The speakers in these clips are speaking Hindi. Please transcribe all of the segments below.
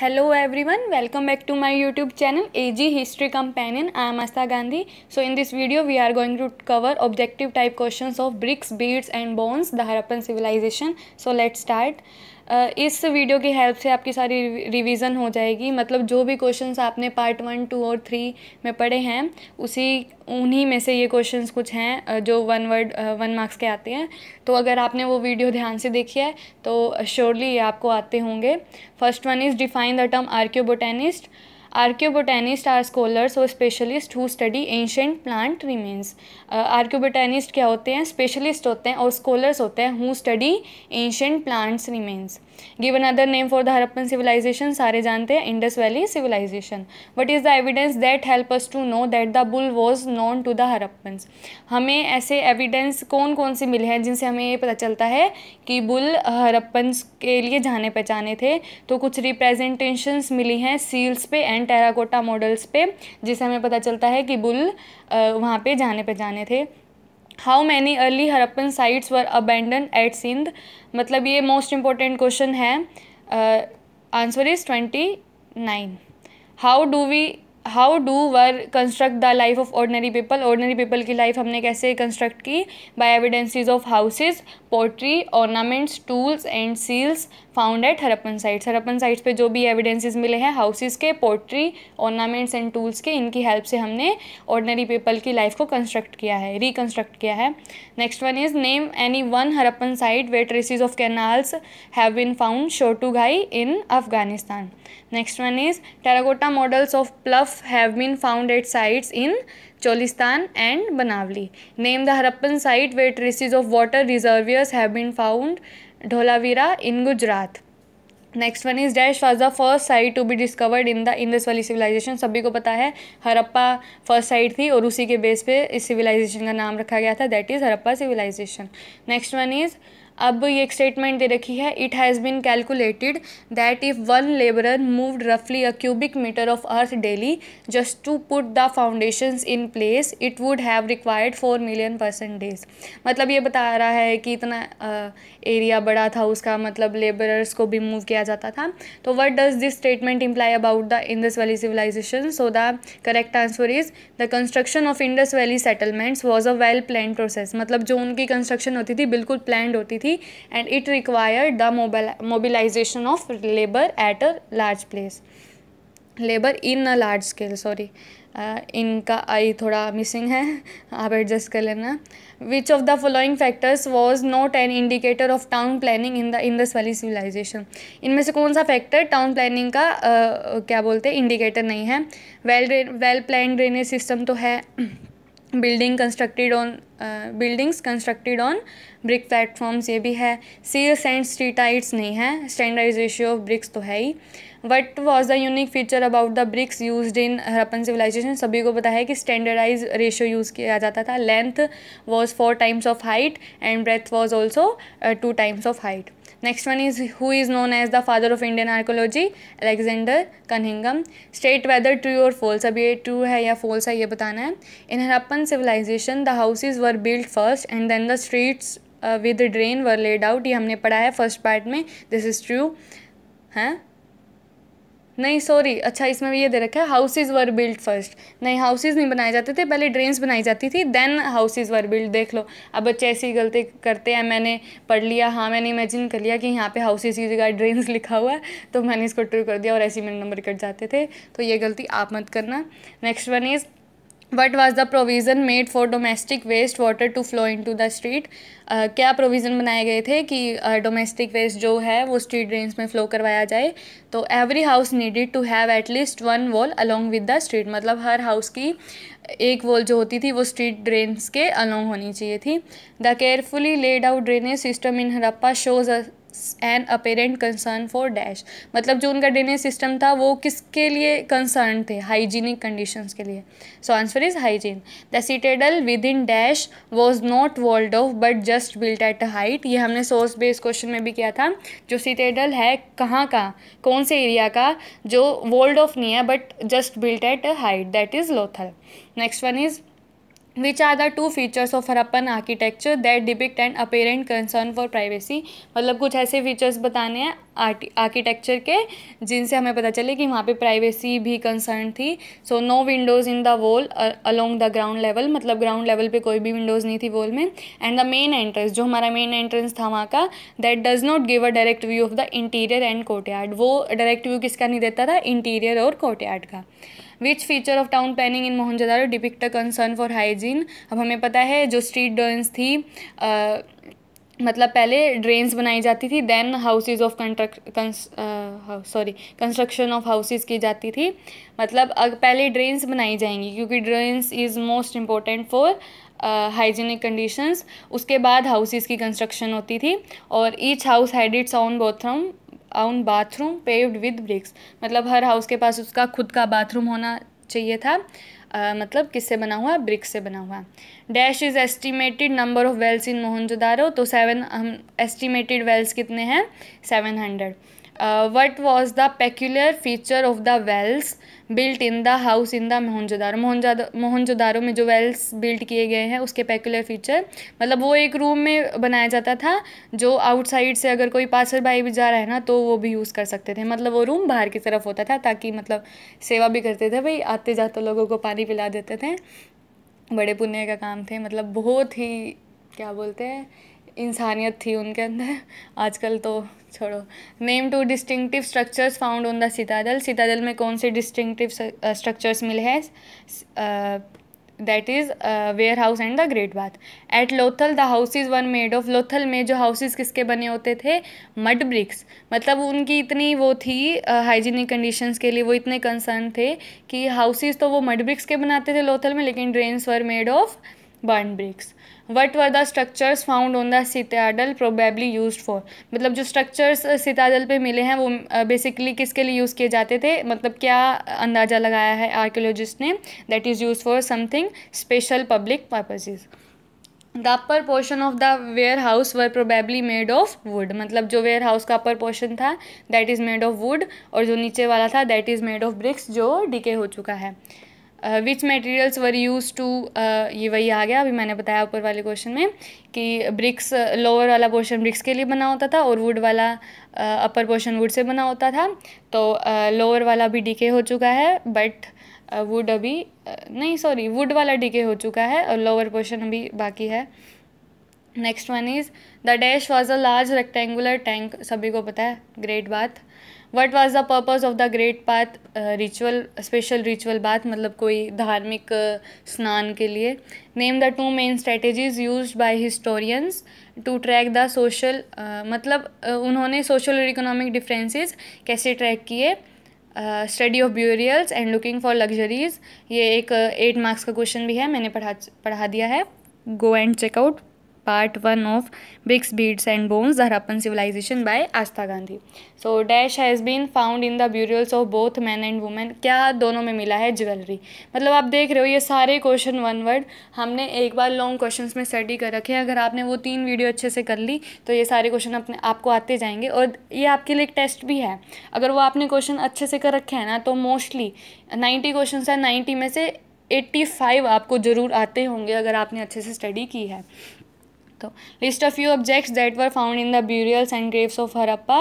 Hello everyone, welcome back to my YouTube channel AG History Companion. I am Asta Gandhi. So in this video we are going to cover objective type questions of bricks, beads and bones, the Harappan civilization. So let's start. इस वीडियो की हेल्प से आपकी सारी रिवीजन हो जाएगी मतलब जो भी क्वेश्चंस आपने पार्ट वन टू और थ्री में पढ़े हैं उसी उन्हीं में से ये क्वेश्चंस कुछ हैं जो वन वर्ड वन मार्क्स के आते हैं तो अगर आपने वो वीडियो ध्यान से देखी है तो श्योरली ये आपको आते होंगे first one is define the term archaeobotanist archaeobotanist are scholars और specialist who study ancient plant remains archaeobotanist क्या होते हैं स्पेशलिस्ट होते हैं और स्कॉलर्स होते हैं who study ancient plants remains given other name for the Harappan civilization सारे जानते हैं Indus valley civilization what is the evidence that help us to know that the bull was known to the Harappans हमें ऐसे एविडेंस कौन कौन से मिले हैं जिनसे हमें ये पता चलता है कि बुल हरप्पन्स के लिए जाने पहचाने थे तो कुछ रिप्रेजेंटेशंस मिली हैं सील्स पे एंड टेराकोटा मॉडल्स पे जिससे हमें पता चलता है कि बुल वहाँ पे जाने पहचाने थे how many early Harappan sites were abandoned at Sindh मतलब ये मोस्ट इंपॉर्टेंट क्वेश्चन है answer is twenty nine how do we how do were construct the life of ordinary people ordinary people की लाइफ हमने कैसे कंस्ट्रक्ट की by evidences of houses pottery ornaments tools and seals found at Harappan sites Harappan sites पे जो भी एविडेंसेस मिले हैं हाउसेस के पोट्री ऑर्नामेंट्स एंड टूल्स के इनकी हेल्प से हमने ऑर्डनरी पीपल की लाइफ को कंस्ट्रक्ट किया है रिकन्स्ट्रक्ट किया है next one is name any one Harappan site where traces of canals have been found घाई in Afghanistan next one is terracotta models of plough have been found at sites in Cholistan and Banawali name the Harappan site where traces of water reservoirs have been found Dholavira in Gujarat next one is dash was the first site to be discovered in the Indus valley civilization सभी को पता है हरप्पा फर्स्ट साइट थी और उसी के बेस पे इस सिविलाइजेशन का नाम रखा गया था that is Harappa civilization next one is अब ये एक स्टेटमेंट दे रखी है it has been calculated that if one labourer moved रफली a cubic metre of earth daily just to put the foundation in place it would have required four million person days मतलब ये बता रहा है कि इतना एरिया बड़ा था उसका मतलब लेबरर्स को भी मूव किया जाता था तो what does this statement imply about the Indus valley civilization so the correct answer is the construction of Indus valley settlements was a well plan process मतलब जो उनकी कंस्ट्रक्शन होती थी बिल्कुल प्लान होती थी थी and it required the mobilisation of labour at a large place labour in a large scale sorry इनका आई थोड़ा मिसिंग है आप एडजस्ट कर लेना which of the following factors was not an indicator of town planning in the Indus valley civilization इनमें से कौन सा फैक्टर टाउन प्लानिंग का uh, क्या बोलते हैं इंडिकेटर नहीं है well well plan drainage system तो है building constructed on buildings constructed on brick platforms ये भी है सील्स एंड स्ट्रीटाइट्स नहीं है स्टैंडर्डाइज रेशियो ऑफ ब्रिक्स तो है ही what was the unique feature about the bricks use in Harappan civilization सभी को पता है कि स्टैंडर्डाइज रेशियो यूज़ किया जाता था length was four times of height and breadth was also two times of height Next one is who is known as the father of Indian archaeology? Alexander Cunningham. State whether true or false. अब ये true है या false है ये बताना है. In Harappan civilization, the houses were built first and then the streets uh, with drain were laid out. ये हमने पढ़ा है first part में. This is true. हैं नहीं सॉरी अच्छा इसमें भी ये दे रखा है हाउसेज़ वर बिल्ड फर्स्ट नहीं हाउसेज़ नहीं बनाए जाते थे पहले ड्रेन्स बनाई जाती थी देन हाउसेज़ वर बिल्ड देख लो अब बच्चे ऐसी गलती करते हैं मैंने पढ़ लिया हाँ मैंने इमेजिन कर लिया कि यहाँ पे हाउसेज़ की जगह ड्रेन्स लिखा हुआ है तो मैंने इसको ट्रू कर दिया और ऐसे मेरे नंबर कट जाते थे तो ये गलती आप मत करना next one is what was the provision made for domestic waste water to flow into the street क्या प्रोविज़न बनाए गए थे कि डोमेस्टिक uh, वेस्ट जो है वो स्ट्रीट ड्रेन्स में फ्लो करवाया जाए तो every house needed to have at least one wall along with the street मतलब हर हाउस की एक वॉल जो होती थी वो स्ट्रीट ड्रेन्स के अलॉन्ग होनी चाहिए थी the carefully laid out drainage system in Harappa shows an apparent concern for dash मतलब जो उनका ड्रेनेज सिस्टम था वो किसके लिए कंसर्न थे हाइजीनिक कंडीशंस के लिए so answer is hygiene the citadel within dash was not walled off but just built at a height ये हमने सोर्स बेस्ड क्वेश्चन में भी किया था जो सिटेडल है कहाँ का कौन से एरिया का जो वॉल्ड ऑफ नहीं है but just built at a height that is Lothal next one is which are the two features of Harappan architecture that depict and apparent concern for privacy मतलब कुछ ऐसे फीचर्स बताने हैं आर्किटेक्चर के जिनसे हमें पता चले कि वहाँ पे प्राइवेसी भी कंसर्न थी so no windows in the wall along the ground level मतलब ग्राउंड लेवल पे कोई भी विंडोज़ नहीं थी वॉल में एंड द मेन एंट्रेंस जो हमारा मेन एंट्रेंस था वहाँ का that does not give a direct view of the interior and court वो डायरेक्ट व्यू किसका नहीं देता था इंटीरियर और कोर्ट का which feature of town planning in Mohenjodaro depict concern for hygiene अब हमें पता है जो स्ट्रीट डर्न्स थी आ, मतलब पहले ड्रेन्स बनाई जाती थी then houses of construct sorry construction of houses की जाती थी मतलब अग पहले ड्रेन्स बनाई जाएंगी क्योंकि drains is most important for hygienic conditions उसके बाद हाउसेज की कंस्ट्रक्शन होती थी और each house had its own bathroom on bathroom paved with bricks मतलब हर हाउस के पास उसका खुद का बाथरूम होना चाहिए था आ, मतलब किससे बना हुआ ब्रिक्स से बना हुआ dash is estimated number of wells in Mohenjodaro तो सेवन हम एस्टिमेटेड वेल्स कितने हैं seven hundred Uh, what was the peculiar feature of द wells built in the house in the Mohenjodaro Mohenjodaro Mohenjodaro में जो वेल्स बिल्ट किए गए हैं उसके peculiar फीचर मतलब वो एक रूम में बनाया जाता था जो आउटसाइड से अगर कोई पासर बाई भी जा रहा है ना तो वो भी यूज़ कर सकते थे मतलब वो रूम बाहर की तरफ होता था ताकि मतलब सेवा भी करते थे भाई आते जाते लोगों को पानी पिला देते थे बड़े पुण्य का काम थे मतलब बहुत ही क्या बोलते हैं इंसानियत थी उनके अंदर आजकल तो छोड़ो name two distinctive structures found on the citadel citadel में कौन से डिस्टिंक्टिव स्ट्रक्चर्स मिले हैं that is warehouse and the great bath at Lothal the houses one made of Lothal में जो हाउसेज किसके बने होते थे मड ब्रिक्स मतलब उनकी इतनी वो थी हाइजीनिक uh, कंडीशंस के लिए वो इतने कंसर्न थे कि हाउसेज तो वो मड ब्रिक्स के बनाते थे लोथल में लेकिन drains were made of burn bricks what were the structures found on the citadel probably use for मतलब जो स्ट्रक्चर्स सिताडल पे मिले हैं वो बेसिकली किसके लिए यूज़ किए जाते थे मतलब क्या अंदाज़ा लगाया है आर्कियोलॉजिस्ट ने that is use for something special public purposes the upper portion of the warehouse were probably made of wood मतलब जो वेयर हाउस का अपर पोर्शन था that is made of wood और जो नीचे वाला था that is made of bricks जो डिके हो चुका है which materials were use to ये वही आ गया अभी मैंने बताया ऊपर वाले क्वेश्चन में कि ब्रिक्स लोअर uh, वाला पोर्शन ब्रिक्स के लिए बना होता था और वुड वाला अपर पोर्शन वुड से बना होता था तो लोअर uh, वाला अभी डीके हो चुका है बट वुड uh, अभी uh, नहीं सॉरी वुड वाला डीके हो चुका है और लोअर पोर्शन अभी बाकी है next one is the dash was a large rectangular tank सभी को पता है great bath what was the purpose of the great bath ritual special ritual bath मतलब कोई धार्मिक uh, स्नान के लिए name the two main strategies use by historians to track the social मतलब uh, उन्होंने सोशल और इकोनॉमिक डिफरेंसेस कैसे ट्रैक किए study of burials and looking for luxuries ये एक एट uh, मार्क्स का क्वेश्चन भी है मैंने पढ़ा पढ़ा दिया है go and check out part one of bricks beads and bones the Harappan civilization by Astha Gandhi so dash has been found in the burials of both man and women क्या दोनों में मिला है ज्वेलरी मतलब आप देख रहे हो ये सारे क्वेश्चन वन वर्ड हमने एक बार लॉन्ग क्वेश्चन में स्टडी कर रखे हैं अगर आपने वो तीन वीडियो अच्छे से कर ली तो ये सारे क्वेश्चन अपने आपको आते जाएंगे और ये आपके लिए एक टेस्ट भी है अगर वो आपने क्वेश्चन अच्छे से कर रखे हैं ना तो मोस्टली नाइन्टी क्वेश्चन है नाइन्टी में से एट्टी फाइव आपको ज़रूर आते होंगे अगर आपने अच्छे से स्टडी की है तो list of you objects that were found in the burials and graves of Harappa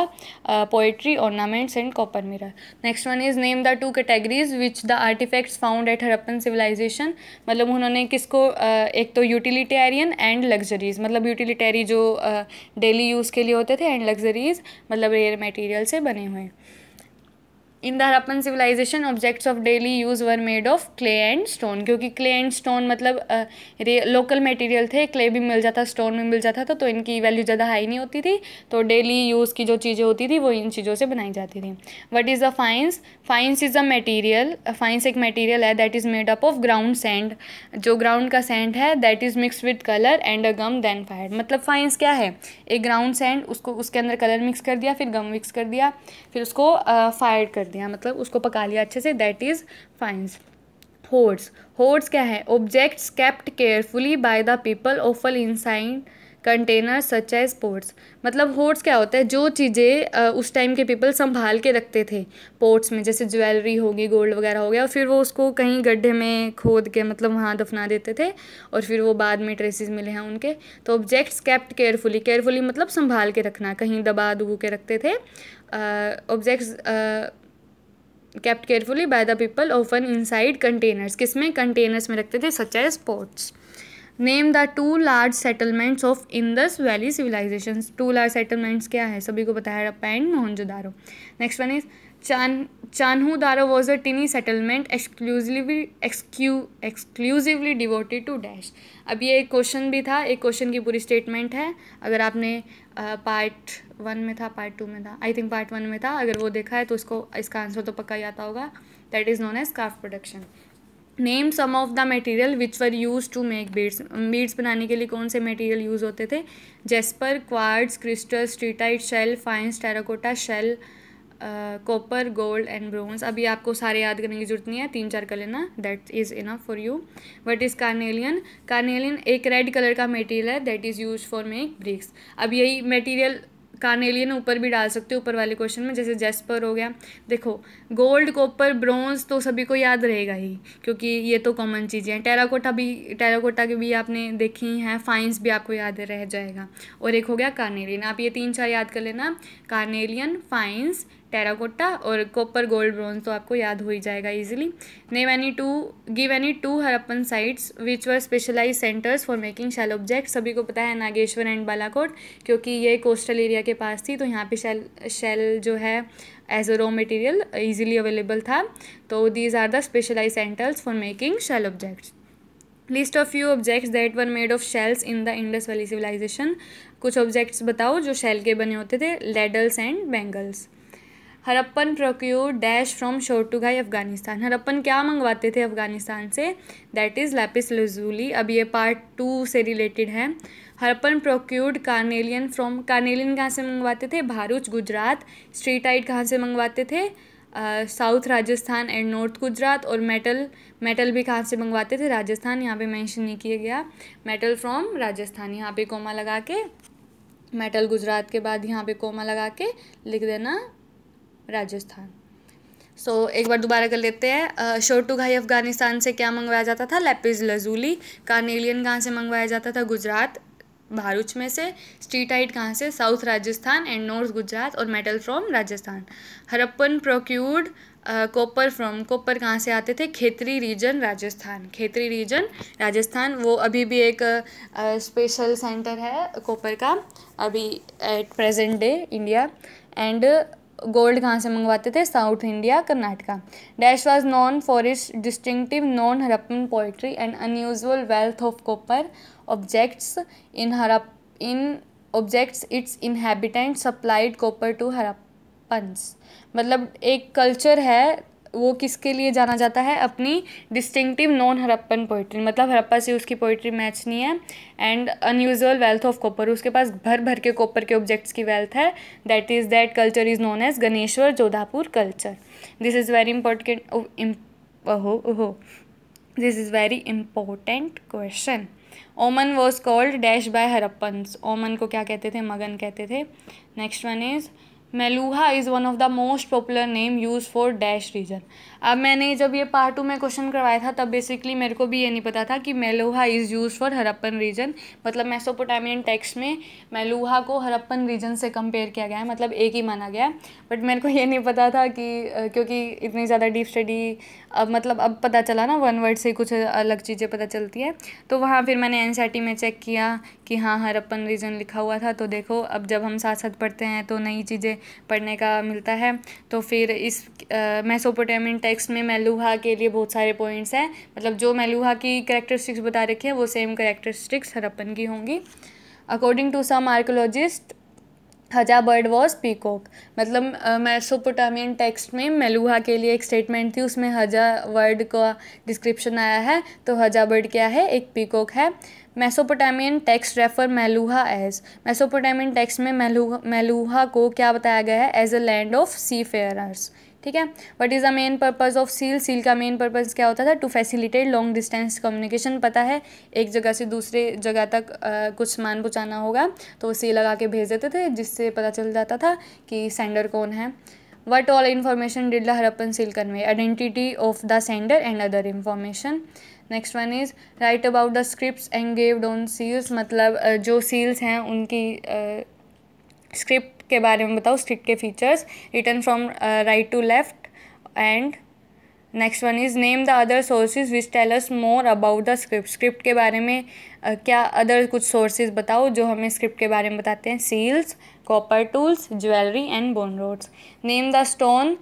pottery ornaments and copper mirror next one is name the two categories which the artefacts found at Harappan civilization मतलब उन्होंने किसको uh, एक तो यूटिलिटेरियन एंड लग्जरीज मतलब यूटिलिटेरी जो डेली uh, यूज़ के लिए होते थे एंड लग्जरीज मतलब रेयर मटेरियल से बने हुए हैं in the Harappan civilization objects of daily use were made of clay and stone क्योंकि क्ले एंड स्टोन मतलब लोकल मटेरियल थे क्ले भी मिल जाता स्टोन भी मिल जाता था तो इनकी वैल्यू ज़्यादा हाई नहीं होती थी तो डेली यूज़ की जो चीज़ें होती थी वो इन चीज़ों से बनाई जाती थी what is the faience faience is a material faience एक मटीरियल है that is made up of ground sand जो ग्राउंड का सेंड है that is mix with colour and a gum then fire मतलब फाइंस क्या है एक ग्राउंड सेंड उसको उसके अंदर कलर मिक्स कर दिया फिर गम मिक्स कर दिया फिर उसको फायर uh, कर दिया मतलब उसको पका लिया अच्छे से that is faience hoards hoards क्या है objects kept carefully by the people inside container such as pots मतलब होर्ड्स क्या होता है जो चीज़ें उस टाइम के पीपल संभाल के रखते थे पोर्ट्स में जैसे ज्वेलरी होगी गोल्ड वगैरह हो गया और फिर वो उसको कहीं गड्ढे में खोद के मतलब वहाँ दफना देते थे और फिर वो बाद में ट्रेसेस मिले हैं उनके तो ऑब्जेक्ट्स कैप्ट केयरफुली केयरफुली मतलब संभाल के रखना कहीं दबा दबू के रखते थे objects kept carefully by the people often inside containers किसमें containers में रखते थे such as pots name the two large settlements of Indus valley civilisation two large settlements क्या है सभी को बताया Harappa and Mohenjodaro next one is चान Chanhudara was a tiny settlement exclusively एक्सक्यू एक्सक्लूसिवली डिवोटेड टू डैश अब ये एक क्वेश्चन भी था एक क्वेश्चन की पूरी स्टेटमेंट है अगर आपने पार्ट uh, वन में था पार्ट टू में था आई थिंक पार्ट वन में था अगर वो देखा है तो उसको इसका आंसर तो पक्का ही आता होगा that is known as craft production name some of the material which were use to make beads beads बनाने के लिए कौन से मटेरियल यूज़ होते थे jasper quartz crystal steatite shell faience terracotta shell copper gold and bronze अभी आपको सारे याद करने की जरूरत नहीं है तीन चार कर लेना that is enough for you what is carnelian carnelian एक रेड कलर का मटेरियल है that is use for make bricks अब यही मटेरियल कार्नेलियन ऊपर भी डाल सकते हो ऊपर वाले क्वेश्चन में जैसे जेस्पर हो गया देखो गोल्ड कॉपर ब्रोंज तो सभी को याद रहेगा ही क्योंकि ये तो कॉमन चीज़ें हैं टेराकोटा भी टेराकोटा के भी आपने देखी हैं फाइंस भी आपको याद रह जाएगा और एक हो गया कार्नेलियन आप ये तीन चार याद कर लेना कार्नेलियन फाइंस टेराकोटा और कॉपर गोल्ड ब्रॉन्ज तो आपको याद हो ही जाएगा easily name any two give any two Harappan sites which were specialise centres for making shell object सभी को पता है नागेश्वर एंड बालाकोट क्योंकि ये कोस्टल एरिया के पास थी तो यहाँ पे शैल शैल जो है as a raw material easily available था तो these are the specialise centres for making shell objects list of you objects that were made of shells in the Indus valley civilisation कुछ ऑब्जेक्ट्स बताओ जो शेल के बने होते थे ladles and bangles Harappan procure dash from Shortugai Afghanistan Harappan क्या मंगवाते थे अफगानिस्तान से दैट इज़ लैपिस लजूली अब ये पार्ट टू से रिलेटेड है Harappan procured carnelian from carnelian कहाँ से मंगवाते थे भारूच गुजरात स्ट्रीट आइट कहाँ से मंगवाते थे south Rajasthan and north Gujarat और मेटल मेटल भी कहाँ से मंगवाते थे राजस्थान यहाँ पे मेंशन नहीं किया गया मेटल फ्रॉम राजस्थान यहाँ पे कोमा लगा के मेटल गुजरात के बाद यहाँ पे कोमा लगा के लिख देना राजस्थान सो so, एक बार दोबारा कर लेते हैं शोटू घाई अफ़गानिस्तान से क्या मंगवाया जाता था लेपिज लजूली कार्नेलियन कहाँ से मंगवाया जाता था गुजरात भारूच में से स्ट्रीटाइट कहाँ से south Rajasthan and north Gujarat और metal from Rajasthan Harappan procured copper from copper कहाँ से आते थे खेतरी रीजन राजस्थान खेतरी रीजन राजस्थान वो अभी भी एक स्पेशल सेंटर है कॉपर का अभी at present day India and gold कहाँ से मंगवाते थे south India Karnataka dash was known for its distinctive non Harappan pottery and unusual wealth of copper objects in हरप in objects its inhabitant supplied copper to Harappans मतलब एक कल्चर है वो किसके लिए जाना जाता है अपनी डिस्टिंक्टिव नॉन हरप्पन पोइट्री मतलब हरप्पा से उसकी पोइट्री मैच नहीं है and unusual wealth of copper उसके पास भर भर के कॉपर के ऑब्जेक्ट्स की वेल्थ है that is that culture is known as Ganeshwar Jodhpura culture this is very important हो हो this is very important question Oman was called dash by Harappans Oman को क्या कहते थे मगन कहते थे next one is Maluha is one of the most popular name used for Dash region. अब मैंने जब ये पार्ट टू में क्वेश्चन करवाया था तब बेसिकली मेरे को भी ये नहीं पता था कि Meluhha is use for Harappan region मतलब मेसोपोटामियन टेक्स्ट में मेलोहा को हरप्पन रीजन से कंपेयर किया गया है मतलब एक ही माना गया है बट मेरे को ये नहीं पता था कि क्योंकि इतनी ज़्यादा डीप स्टडी अब मतलब अब पता चला ना वन वर्ड से कुछ अलग चीज़ें पता चलती है तो वहाँ फिर मैंने एन में चेक किया कि हाँ हरप्पन रीजन लिखा हुआ था तो देखो अब जब हम साथ साथ पढ़ते हैं तो नई चीज़ें पढ़ने का मिलता है तो फिर इस मेसोपोटामियन टेक्स्ट में मेलुहा के लिए बहुत सारे पॉइंट्स हैं मतलब जो मेलुहा की करेक्टरिस्टिक्स बता रखी है वो सेम करेक्टरिस्टिक्स हरप्पन की होंगी अकॉर्डिंग टू सम आर्कोलॉजिस्ट हजा बर्ड वॉज पीकॉक मतलब मैसोपोटामियन टेक्स्ट में मेलुहा के लिए एक स्टेटमेंट थी उसमें हजा वर्ड का डिस्क्रिप्शन आया है तो हजा बर्ड क्या है एक पीकॉक है Mesopotamian text refer Meluhha as Mesopotamian text में मेलुहा मेलूहा को क्या बताया गया है as a land of seafarers ठीक है what is the main purpose of seal seal का मेन पर्पज़ क्या होता था to facilitate long distance communication पता है एक जगह से दूसरे जगह तक आ, कुछ सामान पहुँचाना होगा तो वो सील लगा के भेज देते थे जिससे पता चल जाता था कि सेंडर कौन है what all information did the Harappan seal convey identity of the sender and other information next one is write about the script and gave done seals मतलब जो सील्स हैं उनकी स्क्रिप्ट के बारे में बताओ स्ट्रिट के features written from right to left and next one is name the other sources which tell us more about the script script के बारे में uh, क्या अदर कुछ सोर्सेज बताओ जो हमें स्क्रिप्ट के बारे में बताते हैं seals copper tools jewellery and bone rods name the stone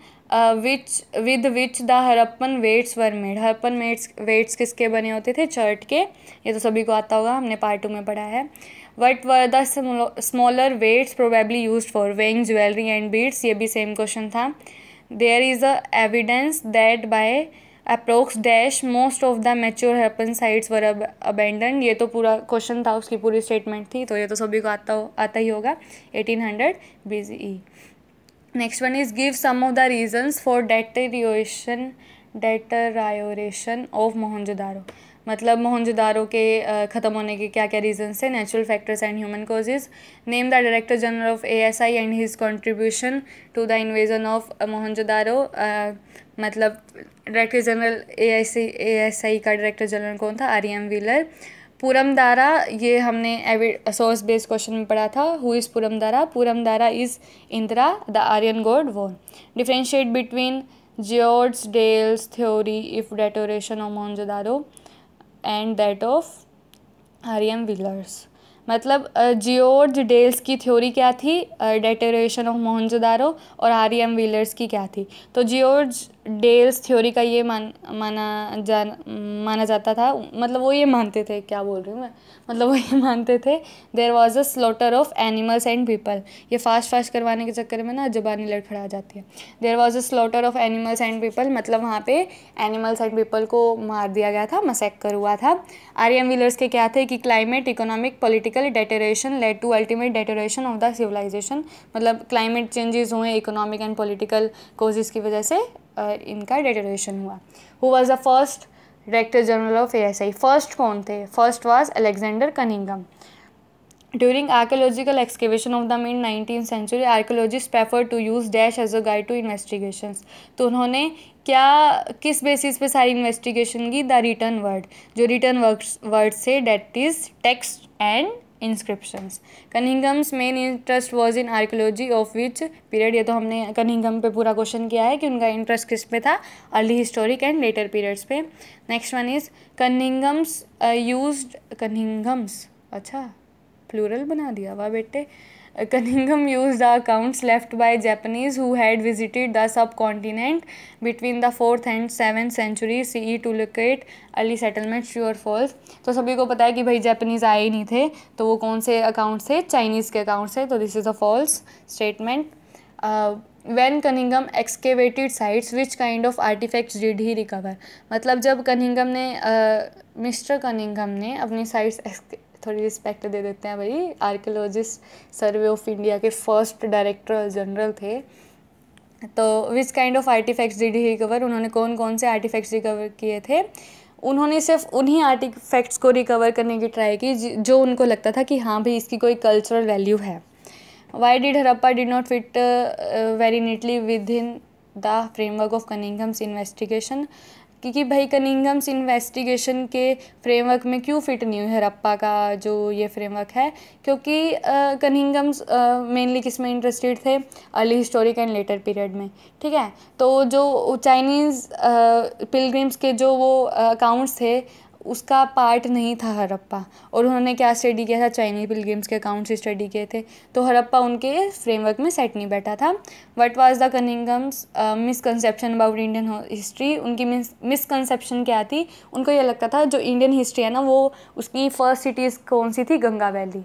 which with which the Harappan weights were made Harappan made weights किसके बने होते थे चर्ट के ये तो सभी को आता होगा हमने पार्ट टू में पढ़ा है what were the smaller weights probably use for weighing jewellery and beads ये भी सेम क्वेश्चन था there is a evidence that by approx dash most of the mature Harappan sites were abandon ये तो पूरा क्वेश्चन था उसकी पूरी स्टेटमेंट थी तो ये तो सभी को आता हो, आता ही होगा eighteen hundred B E next one is give some of the reasons for deterioration deterioration of Mohenjodaro मतलब मोहनजोदारो के ख़त्म होने के क्या क्या रीजन्स थे natural factors and human causes name the director general of ASI and his contribution to the invasion of Mohenjodaro मतलब डायरेक्टर जनरल एएसआई का डायरेक्टर जनरल कौन था आर एम व्हीलर पूरमदारा ये हमने सोर्स बेस्ड क्वेश्चन में पढ़ा था who is Purandara Purandara is Indra the Aryan god वो differentiate between George Dales theory if deterioration of Mohenjodaro and that of हरियम विलर्स मतलब जियोर्ज डेल्स की थ्योरी क्या थी डेटेरेशन ऑफ मोहनजोदारो और आर एम व्हीलर्स की क्या थी तो जियोर्ज डेल्स थ्योरी का ये मान माना जा माना जाता था मतलब वो ये मानते थे क्या बोल रही हूँ मैं मतलब वो ये मानते थे there was a slaughter of animals and people ये फास्ट फास्ट करवाने के चक्कर में ना जबानी लड़खड़ा जाती है there was a slaughter of animals and people मतलब वहाँ पे एनिमल्स एंड पीपल को मार दिया गया था मसैक्कर हुआ था आर एम व्हीलर्स के क्या थे कि climate economic political deterioration led to ultimate deterioration of the civilisation मतलब क्लाइमेट चेंजेस हुए इकोनॉमिक एंड पोलिटिकल कोजेज़ की वजह से इनका डेटोरेशन हुआ who was the first director general of A S I first कौन थे first was Alexander Cunningham during archaeological excavation of the mid nineteen century archaeologist prefer to use dash as a guide to investigation तो उन्होंने क्या किस बेसिस पे सारी इन्वेस्टिगेशन की द रिटर्न वर्ड जो रिटर्न वर्ड से that is text and inscriptions Cunningham's main interest was in archaeology of which period ये तो हमने कनिंगम पे पूरा क्वेश्चन किया है कि उनका इंटरेस्ट किस पे था early historic and later periods पे next one is Cunningham's use Cunningham's अच्छा प्लूरल बना दिया वाह बेटे use the accounts left left by who had visited the subcontinent between the fourth and seven century C E to locate early settlement sure false तो सभी को पता है कि भाई जापानीज आए ही नहीं थे तो वो कौन से अकाउंट थे चाइनीज़ के अकाउंट थे तो this is a false statement when Cunningham excavated sites which kind of artifacts did he recover मतलब जब कनिंगम ने मिस्टर uh, कनिंगम ने अपनी साइट्स थोड़ी रिस्पेक्ट दे देते हैं भाई आर्कियोलॉजिस्ट सर्वे ऑफ इंडिया के फर्स्ट डायरेक्टर जनरल थे तो which kind of artifacts did he recover उन्होंने कौन कौन से आर्टिफैक्ट्स रिकवर किए थे उन्होंने सिर्फ उन्हीं आर्टिफैक्ट्स को रिकवर करने की ट्राई की जो उनको लगता था कि हाँ भाई इसकी कोई कल्चरल वैल्यू है why did Harappa did not fit very neatly within the framework of Cunningham's investigation क्योंकि भाई कनिंगम्स इन्वेस्टिगेशन के फ्रेमवर्क में क्यों फिट नहीं हुई हरप्पा का जो ये फ्रेमवर्क है क्योंकि कनिंगम्स मेनली किस में इंटरेस्टेड थे early historic and later period में ठीक है तो जो चाइनीज़ पिलग्रिम्स के जो वो अकाउंट्स थे उसका पार्ट नहीं था हरप्पा और उन्होंने क्या स्टडी किया था चाइनीज पिलग्रिम्स के अकाउंट से स्टडी किए थे तो हरप्पा उनके फ्रेमवर्क में सेट नहीं बैठा था what was the Cunningham's misconception about Indian history उनकी मिसकनसेप्शन क्या थी उनको ये लगता था जो इंडियन हिस्ट्री है ना वो उसकी फर्स्ट सिटीज़ कौन सी थी Ganga valley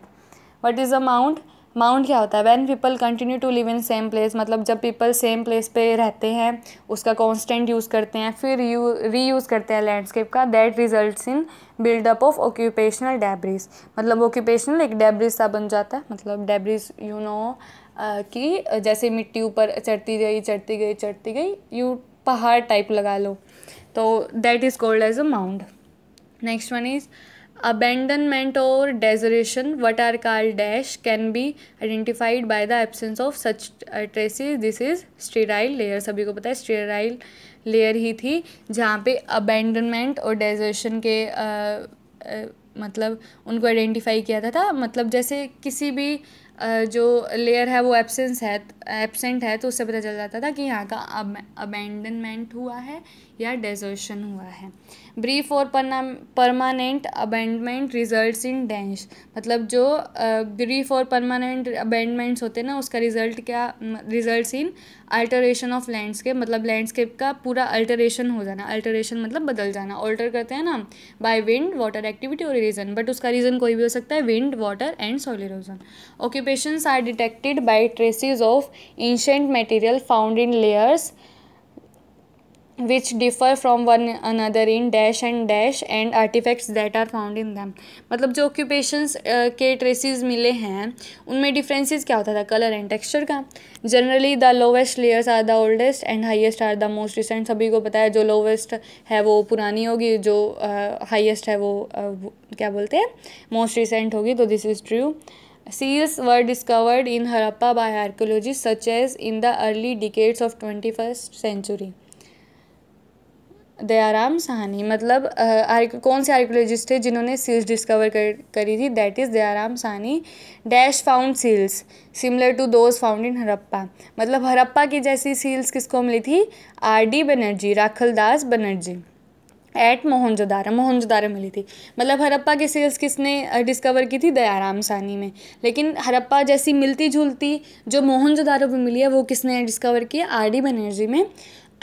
what is the mound mound क्या होता है when people continue to live in same place मतलब जब पीपल सेम प्लेस पे रहते हैं उसका कॉन्स्टेंट यूज़ करते हैं फिर यू री यूज़ करते हैं लैंडस्केप का that result in build up of occupational debris मतलब ऑक्यूपेशनल एक डेब्रिज सा बन जाता है मतलब डेब्रिज यू नो कि जैसे मिट्टी ऊपर चढ़ती गई चढ़ती गई चढ़ती गई यू पहाड़ टाइप लगा लो तो that is called as a mound next one is abandonment और desertion what are car dash can be identified by the absence of such traces this is sterile layer सभी को पता है स्टेराइल लेयर ही थी जहाँ पे अबेंडनमेंट और डेजरेशन के uh, uh, मतलब उनको आइडेंटिफाई किया था, था मतलब जैसे किसी भी uh, जो लेयर है वो एबसेंस है एबसेंट है तो उससे पता चल जाता था कि यहाँ का अब अबेंडनमेंट हुआ है या डेजर्शन हुआ है ब्रीफ और permanent abandonment results in dash मतलब जो ब्रीफ और परमानेंट अबेंडमेंट्स होते हैं ना उसका रिजल्ट क्या results in alteration of landscape मतलब लैंडस्केप का पूरा अल्टरेशन हो जाना अल्टरेशन मतलब बदल जाना ऑल्टर करते हैं ना बाय विंड वाटर एक्टिविटी और रीज़न बट उसका रीज़न कोई भी हो सकता है wind water and soil erosion occupations are detected by traces of ancient material found in layers which differ from one another in dash and dash and artifacts that are found in them मतलब जो occupations uh, के traces मिले हैं उनमें differences क्या होता था color and texture का generally the lowest layers are the oldest and highest are the most recent सभी को पता है जो lowest है वो पुरानी होगी जो uh, highest है वो uh, क्या बोलते हैं most recent होगी तो this is true seals were discovered in Harappa by archaeologists such as in the early decades of 21st century Dayaram Sahni मतलब कौन से आर्कोलॉजिस्ट थे जिन्होंने सील्स डिस्कवर कर करी थी that is Dayaram Sahni dash found seals similar to those found in Harappa मतलब हरप्पा की जैसी सील्स किसको मिली थी R D Banerjee Rakhal Das Banerjee at Mohenjodaro Mohenjodaro मिली थी मतलब हरप्पा की सील्स किसने डिस्कवर की थी दयाराम सानी में लेकिन हरप्पा जैसी मिलती जुलती जो मोहनजोदारा में मिली है वो किसने डिस्कवर किया आर डी बनर्जी में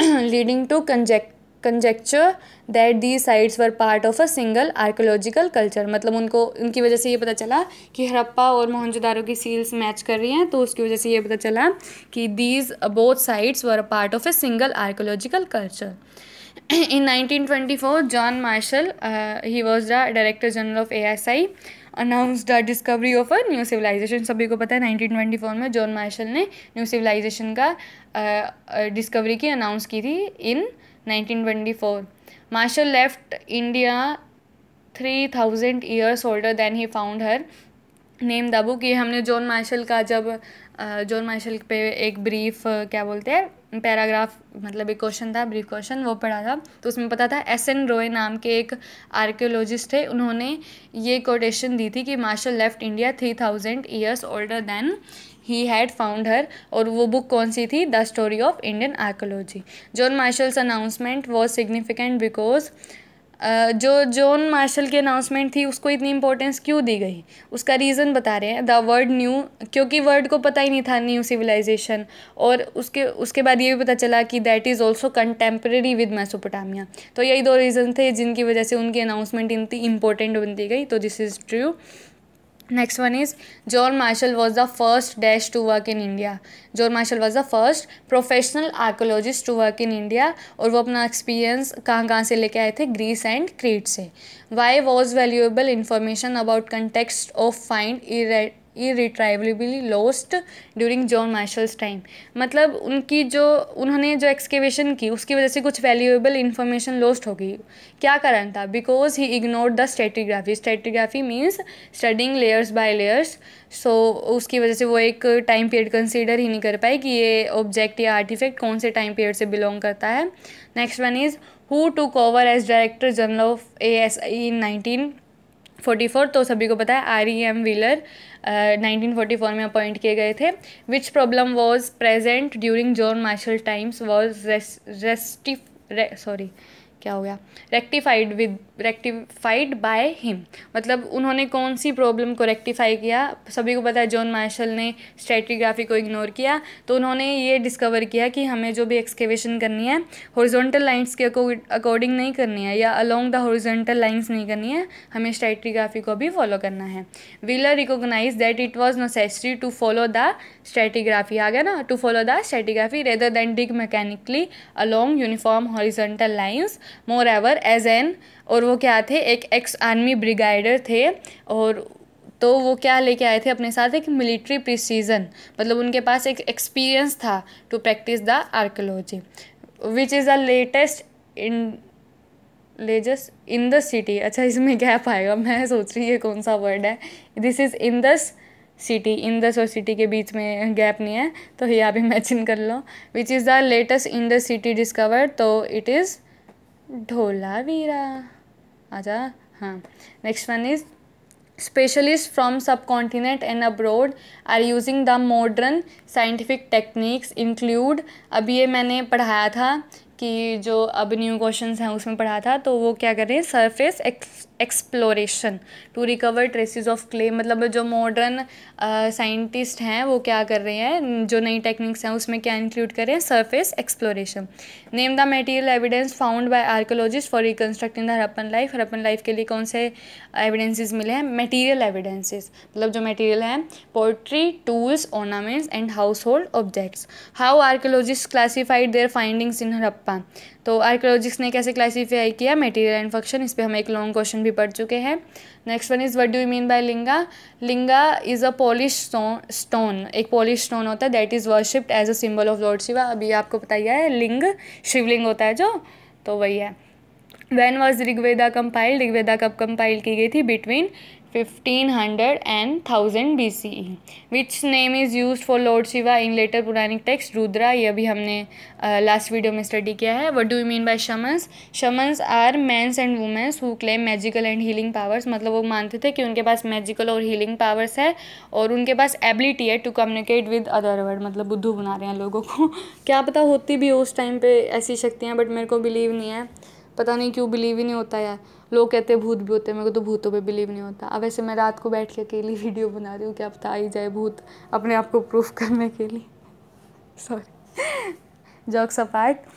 leading to conject conjecture that these sites were part of a single archaeological culture मतलब उनको उनकी वजह से ये पता चला कि हड़प्पा और मोहनजोदारो की सील्स मैच कर रही हैं तो उसकी वजह से ये पता चला कि these both sites were part of a single archaeological culture in 1924 Marshall he was the director general of A of I announce the discovery of a new civilization सभी को पता है 1924 में जॉन मार्शल ने न्यू सिविलाइजेशन का डिस्कवरी uh, uh की अनाउंस की थी in 1924. Marshall left India 3000 years older than he found her. Name दबू कि हमने जॉन मार्शल का जब जॉन मार्शल पे एक ब्रीफ क्या बोलते हैं पैराग्राफ मतलब एक क्वेश्चन था ब्रीफ क्वेश्चन वो पढ़ा था तो उसमें पता था एस एन रॉय नाम के एक आर्कियोलॉजिस्ट थे उन्होंने ये कोटेशन दी थी कि Marshall left India three thousand years older than he had found her और वो बुक कौन सी थी the story of Indian archaeology John Marshall's announcement was significant because जो जॉन मार्शल की अनाउंसमेंट थी उसको इतनी इंपॉर्टेंस क्यों दी गई उसका रीज़न बता रहे हैं द वर्ड न्यू क्योंकि वर्ड को पता ही नहीं था न्यू सिविलाइजेशन और उसके उसके बाद ये भी पता चला कि that is also contemporary with Mesopotamia तो यही दो रीज़न थे जिनकी वजह से उनकी अनाउंसमेंट इतनी इंपॉर्टेंट बनती गई तो this is true next one is John Marshall was the first dash to work in India John Marshall was the first professional archaeologist to work in India और वो अपना एक्सपीरियंस कहाँ कहाँ से लेके आए थे ग्रीस एंड क्रीट से why was valuable information about context of find इरेट irretrievably lost during John Marshall's time मतलब उनकी जो उन्होंने जो एक्सकेवेशन की उसकी वजह से कुछ वैल्यूएबल इन्फॉर्मेशन लॉस्ट हो गई क्या कारण था because he ignore the stratigraphy stratigraphy means studying layers by layers so उसकी वजह से वो एक टाइम पीरियड कंसिडर ही नहीं कर पाए कि ये ऑब्जेक्ट या आर्टिफैक्ट कौन से टाइम पीरियड से बिलोंग करता है next one is who took over as director general of A S I in nineteen forty four तो सभी को पता है R E M Wheeler nineteen forty four में अपॉइंट किए गए थे which problem was present during John Marshall times was रेस्टिफ सॉरी क्या हो गया rectified with rectified by him मतलब उन्होंने कौन सी प्रॉब्लम को रेक्टिफाई किया सभी को पता है जॉन मार्शल ने स्ट्रेटिग्राफी को इग्नोर किया तो उन्होंने ये डिस्कवर किया कि हमें जो भी एक्सकेवेशन करनी है हॉरिजॉन्टल लाइंस के अकॉर्डिंग नहीं करनी है या अलोंग द हॉरिजॉन्टल लाइंस नहीं करनी है हमें स्ट्रेटिग्राफी को भी फॉलो करना है Wheeler recognise that it was necessary to follow the stratigraphy आ गया ना to follow the stratigraphy rather than dig mechanically along uniform horizontal lines moreover as an और वो क्या थे एक एक्स आर्मी ब्रिगेडर थे और तो वो क्या लेके आए थे अपने साथ एक मिलिट्री प्रिसीजन मतलब उनके पास एक एक्सपीरियंस था to practise the archaeology which is the latest in लेजस इन द सिटी अच्छा इसमें गैप आएगा मैं सोच रही ये कौन सा वर्ड है दिस इज़ इन दस सिटी इन दस और सिटी के बीच में गैप नहीं है तो ये आप इमेजिन कर लो which is the latest the city discover तो इट इज़ ढोलावीरा अच्छा हाँ next one is specialist from subcontinent and abroad are using the modern scientific techniques include अभी ये मैंने पढ़ाया था कि जो अब न्यू क्वेश्चन हैं उसमें पढ़ा था तो वो क्या कर रहे हैं surface exploration to recover traces of clay मतलब जो मॉडर्न साइंटिस्ट हैं वो क्या कर रहे हैं जो नई टेक्निक्स हैं उसमें क्या इंक्लूड कर रहे हैं surface exploration name the material evidence found by archaeologist for reconstructing the Harappan life Harappan life के लिए कौन से एविडेंसेज मिले हैं मटीरियल एविडेंसेज मतलब जो मटीरियल हैं pottery tools ornaments and household objects how archaeologist classified their findings in Harappa Harappa तो आर्कोलॉजिक्स ने कैसे क्लासीफाई किया मटेरियल एंड फंक्शन इस पर हम एक लॉन्ग क्वेश्चन भी पढ़ चुके हैं next one is what do you mean by linga linga is a polish stone एक पॉलिश स्टोन होता है that is worshipped as a symbol of lord Shiva अभी आपको पता ही है लिंग शिवलिंग होता है जो तो वही है when was Rigveda compiled Rigveda कब कंपाइल की गई थी between fifteen hundred and thousand B C E which name is use for lord Shiva in later Puranic text Rudra ये भी हमने लास्ट uh, वीडियो में स्टडी किया है what do you mean by shamans shamans are mans and womens who claim magical and healing powers मतलब वो मानते थे कि उनके पास मैजिकल और हीलिंग पावर्स है और उनके पास एबिलिटी है to communicate with other world मतलब बुद्धू बना रहे हैं लोगों को क्या पता होती भी हो उस टाइम पर ऐसी शक्तियाँ बट मेरे को बिलीव नहीं है पता नहीं क्यों बिलीव ही नहीं होता यार लोग कहते हैं भूत भी होते हैं मेरे को तो भूतों पे बिलीव नहीं होता अब ऐसे मैं रात को बैठ के अकेली वीडियो बना रही हूँ कि अब तो आ ही जाए भूत अपने आप को प्रूफ करने के लिए sorry jokes apart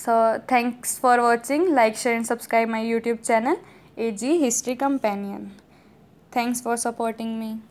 so thanks for watching like share and subscribe my YouTube channel A G history companion thanks for supporting me